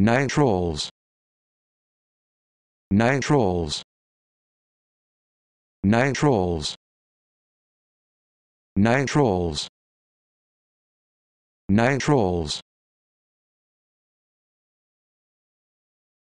nitrols nitrols nitrols nitrols nitrols